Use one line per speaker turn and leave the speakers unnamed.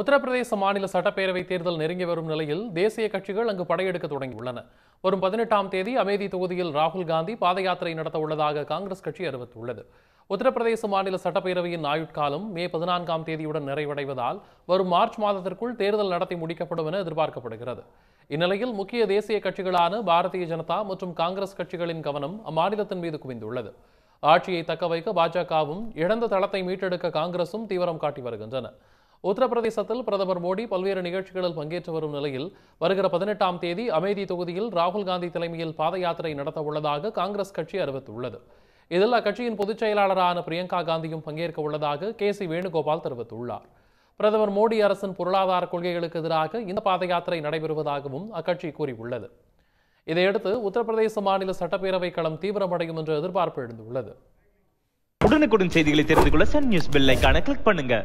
உத்தரப்பிரதேச மாநில சட்டப்பேரவை தேர்தல் நெருங்கி வரும் நிலையில் தேசிய கட்சிகள் அங்கு படையெடுக்க தொடங்கியுள்ளன வரும் பதினெட்டாம் தேதி அமேதி தொகுதியில் ராகுல் காந்தி பாத யாத்திரை நடத்த உள்ளதாக காங்கிரஸ் கட்சி அறிவித்துள்ளது உத்தரப்பிரதேச மாநில சட்டப்பேரவையின் ஆயுட்காலம் மே பதினான்காம் தேதியுடன் நிறைவடைவதால் வரும் மார்ச் மாதத்திற்குள் தேர்தல் நடத்தி முடிக்கப்படும் என எதிர்பார்க்கப்படுகிறது இந்நிலையில் முக்கிய தேசிய கட்சிகளான பாரதிய ஜனதா மற்றும் காங்கிரஸ் கட்சிகளின் கவனம் அம்மாநிலத்தின் மீது குவிந்துள்ளது ஆட்சியை தக்கவைக்க பாஜகவும் இழந்த தளத்தை மீட்டெடுக்க காங்கிரசும் தீவிரம் காட்டி வருகின்றன உத்தரப்பிரதேசத்தில் பிரதமர் மோடி பல்வேறு நிகழ்ச்சிகளில் பங்கேற்று வரும் நிலையில் வருகிற பதினெட்டாம் தேதி அமேதி தொகுதியில் ராகுல் காந்தி தலைமையில் பாத யாத்திரை நடத்த உள்ளதாக காங்கிரஸ் கட்சி அறிவித்துள்ளது இதில் அக்கட்சியின் பொதுச் செயலாளரான பிரியங்கா காந்தியும் பங்கேற்க உள்ளதாக கே சி வேணுகோபால் தெரிவித்துள்ளார் பிரதமர் மோடி அரசின் பொருளாதார கொள்கைகளுக்கு எதிராக இந்த பாத யாத்திரை நடைபெறுவதாகவும் அக்கட்சி கூறியுள்ளது இதையடுத்து உத்தரப்பிரதேச மாநில சட்டப்பேரவை களம் தீவிரமடையும் என்று எதிர்பார்ப்பு எழுந்துள்ளது
உடனுக்குடன் செய்திகளை தெரிந்து கொள்ள சன் நியூஸ் பெல் ஐக்கான கிளிக் பண்ணுங்க